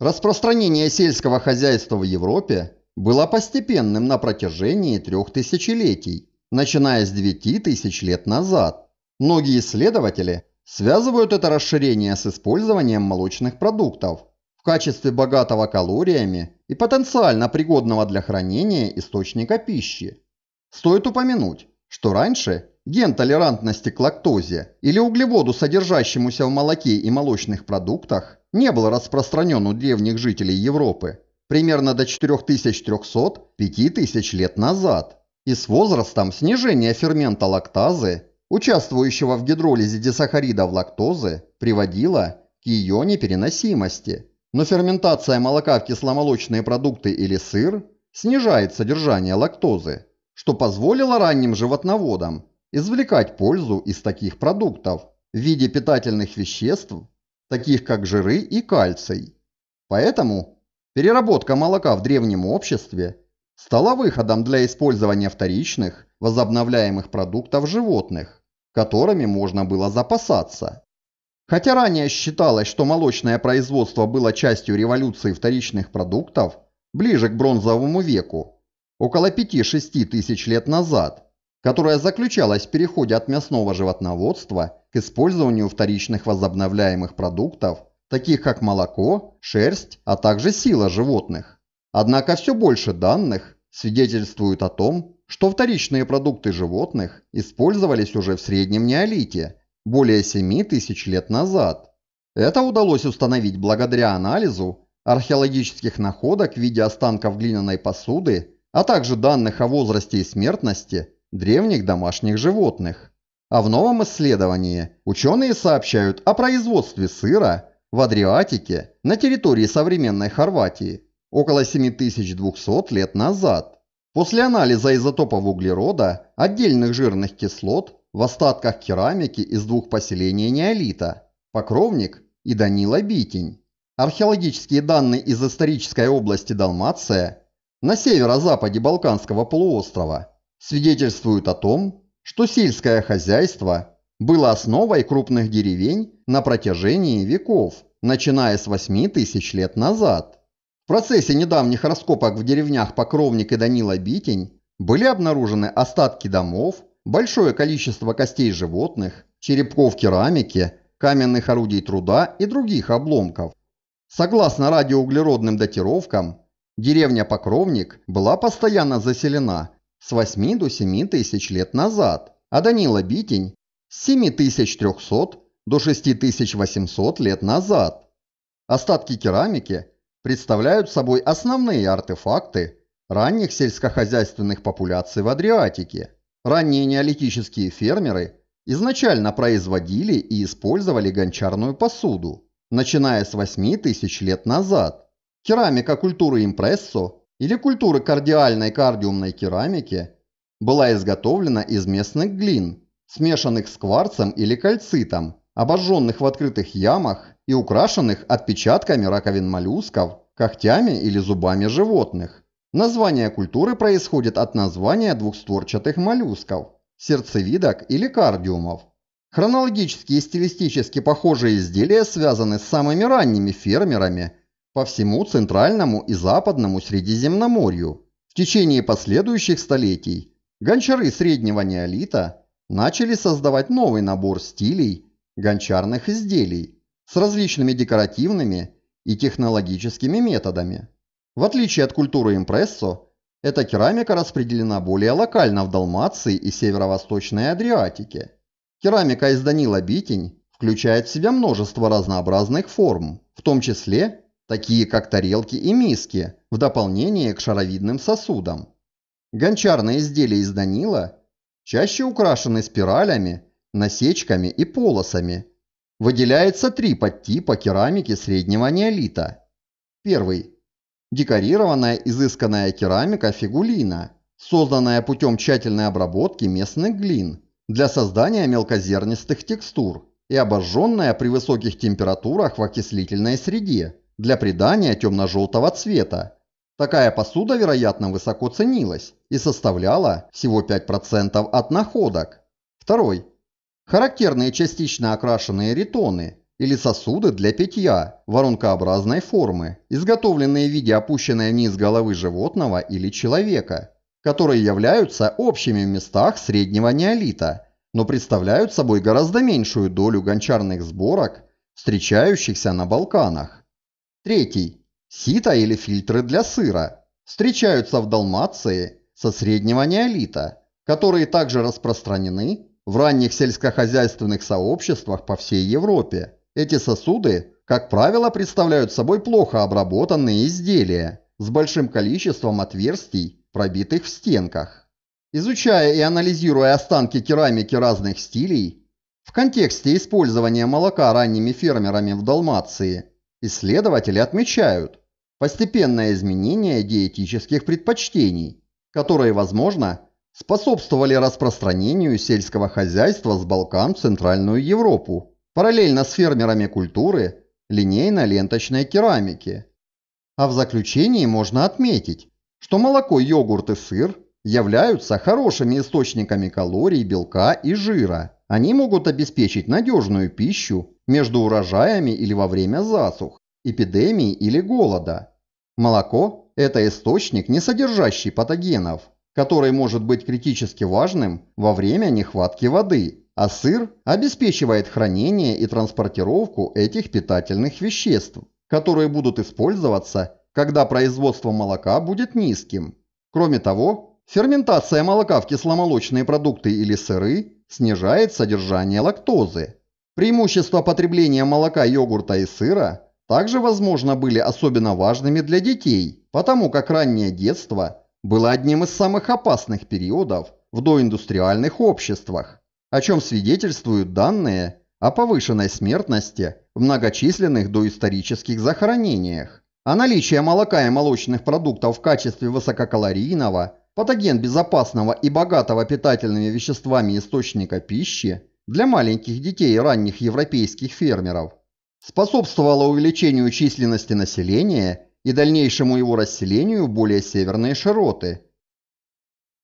Распространение сельского хозяйства в Европе было постепенным на протяжении трех тысячелетий, начиная с 2000 лет назад. Многие исследователи связывают это расширение с использованием молочных продуктов в качестве богатого калориями и потенциально пригодного для хранения источника пищи. Стоит упомянуть, что раньше ген толерантности к лактозе или углеводу, содержащемуся в молоке и молочных продуктах, не был распространен у древних жителей Европы примерно до 4300-5000 лет назад, и с возрастом снижение фермента лактазы, участвующего в гидролизе дисахаридов лактозы, приводило к ее непереносимости. Но ферментация молока в кисломолочные продукты или сыр снижает содержание лактозы, что позволило ранним животноводам извлекать пользу из таких продуктов в виде питательных веществ таких как жиры и кальций. Поэтому переработка молока в древнем обществе стала выходом для использования вторичных, возобновляемых продуктов животных, которыми можно было запасаться. Хотя ранее считалось, что молочное производство было частью революции вторичных продуктов, ближе к бронзовому веку, около 5-6 тысяч лет назад, которая заключалась в переходе от мясного животноводства к использованию вторичных возобновляемых продуктов, таких как молоко, шерсть, а также сила животных. Однако все больше данных свидетельствуют о том, что вторичные продукты животных использовались уже в среднем неолите, более 7000 лет назад. Это удалось установить благодаря анализу археологических находок в виде останков глиняной посуды, а также данных о возрасте и смертности древних домашних животных. А в новом исследовании ученые сообщают о производстве сыра в Адриатике на территории современной Хорватии около 7200 лет назад. После анализа изотопов углерода, отдельных жирных кислот в остатках керамики из двух поселений неолита – Покровник и Данила Битень. Археологические данные из исторической области Далмация на северо-западе Балканского полуострова – свидетельствуют о том, что сельское хозяйство было основой крупных деревень на протяжении веков, начиная с 8 тысяч лет назад. В процессе недавних раскопок в деревнях Покровник и Данила Битень были обнаружены остатки домов, большое количество костей животных, черепков керамики, каменных орудий труда и других обломков. Согласно радиоуглеродным датировкам, деревня Покровник была постоянно заселена с 8 до 7 тысяч лет назад, а Данила Битень с 7300 до 6800 лет назад. Остатки керамики представляют собой основные артефакты ранних сельскохозяйственных популяций в Адриатике. Ранние неолитические фермеры изначально производили и использовали гончарную посуду, начиная с 8 тысяч лет назад. Керамика культуры импрессо или культуры кардиальной кардиумной керамики была изготовлена из местных глин, смешанных с кварцем или кальцитом, обожженных в открытых ямах и украшенных отпечатками раковин моллюсков, когтями или зубами животных. Название культуры происходит от названия двухстворчатых моллюсков, сердцевидок или кардиумов. Хронологически и стилистически похожие изделия связаны с самыми ранними фермерами – по всему Центральному и Западному Средиземноморью. В течение последующих столетий гончары среднего неолита начали создавать новый набор стилей гончарных изделий с различными декоративными и технологическими методами. В отличие от культуры импрессо, эта керамика распределена более локально в Далмации и северо-восточной Адриатике. Керамика из Данила Битень включает в себя множество разнообразных форм, в том числе такие как тарелки и миски, в дополнение к шаровидным сосудам. Гончарные изделия из Данила чаще украшены спиралями, насечками и полосами. Выделяется три подтипа керамики среднего неолита. Первый. Декорированная изысканная керамика фигулина, созданная путем тщательной обработки местных глин для создания мелкозернистых текстур и обожженная при высоких температурах в окислительной среде, для придания темно-желтого цвета. Такая посуда, вероятно, высоко ценилась и составляла всего 5% от находок. Второй. Характерные частично окрашенные ритоны или сосуды для питья воронкообразной формы, изготовленные в виде опущенной вниз головы животного или человека, которые являются общими в местах среднего неолита, но представляют собой гораздо меньшую долю гончарных сборок, встречающихся на Балканах. Третий. Сито или фильтры для сыра. Встречаются в Далмации со среднего неолита, которые также распространены в ранних сельскохозяйственных сообществах по всей Европе. Эти сосуды, как правило, представляют собой плохо обработанные изделия с большим количеством отверстий, пробитых в стенках. Изучая и анализируя останки керамики разных стилей, в контексте использования молока ранними фермерами в Далмации – Исследователи отмечают постепенное изменение диетических предпочтений, которые, возможно, способствовали распространению сельского хозяйства с Балкан в Центральную Европу, параллельно с фермерами культуры линейно-ленточной керамики. А в заключении можно отметить, что молоко, йогурт и сыр являются хорошими источниками калорий, белка и жира – они могут обеспечить надежную пищу между урожаями или во время засух, эпидемии или голода. Молоко – это источник, не содержащий патогенов, который может быть критически важным во время нехватки воды, а сыр обеспечивает хранение и транспортировку этих питательных веществ, которые будут использоваться, когда производство молока будет низким. Кроме того, Ферментация молока в кисломолочные продукты или сыры снижает содержание лактозы. Преимущества потребления молока, йогурта и сыра также, возможно, были особенно важными для детей, потому как раннее детство было одним из самых опасных периодов в доиндустриальных обществах, о чем свидетельствуют данные о повышенной смертности в многочисленных доисторических захоронениях. А наличие молока и молочных продуктов в качестве высококалорийного – Патоген безопасного и богатого питательными веществами источника пищи для маленьких детей и ранних европейских фермеров способствовало увеличению численности населения и дальнейшему его расселению в более северные широты,